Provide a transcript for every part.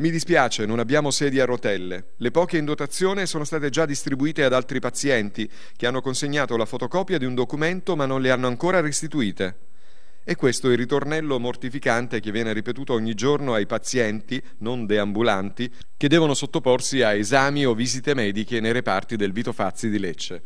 Mi dispiace, non abbiamo sedie a rotelle. Le poche in dotazione sono state già distribuite ad altri pazienti che hanno consegnato la fotocopia di un documento ma non le hanno ancora restituite. E questo è il ritornello mortificante che viene ripetuto ogni giorno ai pazienti, non deambulanti, che devono sottoporsi a esami o visite mediche nei reparti del Vito Fazzi di Lecce.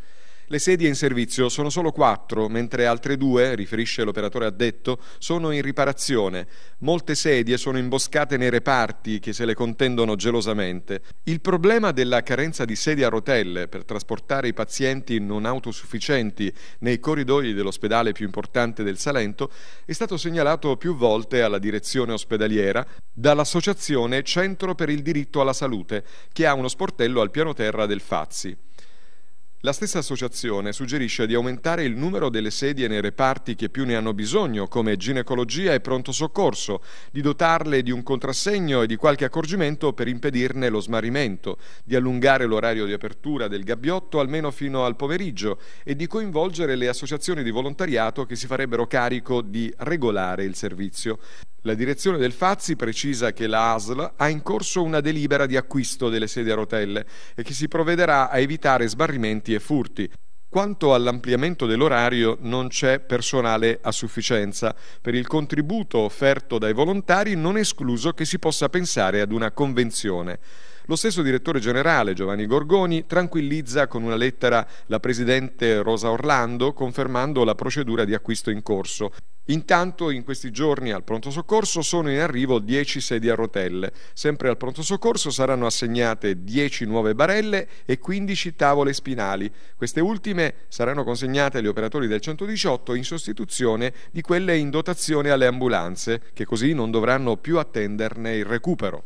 Le sedie in servizio sono solo quattro, mentre altre due, riferisce l'operatore addetto, sono in riparazione. Molte sedie sono imboscate nei reparti che se le contendono gelosamente. Il problema della carenza di sedie a rotelle per trasportare i pazienti non autosufficienti nei corridoi dell'ospedale più importante del Salento è stato segnalato più volte alla direzione ospedaliera dall'associazione Centro per il diritto alla salute, che ha uno sportello al piano terra del Fazzi. La stessa associazione suggerisce di aumentare il numero delle sedie nei reparti che più ne hanno bisogno, come ginecologia e pronto soccorso, di dotarle di un contrassegno e di qualche accorgimento per impedirne lo smarrimento, di allungare l'orario di apertura del gabbiotto almeno fino al pomeriggio e di coinvolgere le associazioni di volontariato che si farebbero carico di regolare il servizio. La direzione del Fazzi precisa che la ASL ha in corso una delibera di acquisto delle sedie a rotelle e che si provvederà a evitare sbarrimenti e furti. Quanto all'ampliamento dell'orario non c'è personale a sufficienza. Per il contributo offerto dai volontari non è escluso che si possa pensare ad una convenzione. Lo stesso direttore generale Giovanni Gorgoni tranquillizza con una lettera la presidente Rosa Orlando confermando la procedura di acquisto in corso. Intanto in questi giorni al pronto soccorso sono in arrivo 10 sedie a rotelle. Sempre al pronto soccorso saranno assegnate 10 nuove barelle e 15 tavole spinali. Queste ultime saranno consegnate agli operatori del 118 in sostituzione di quelle in dotazione alle ambulanze, che così non dovranno più attenderne il recupero.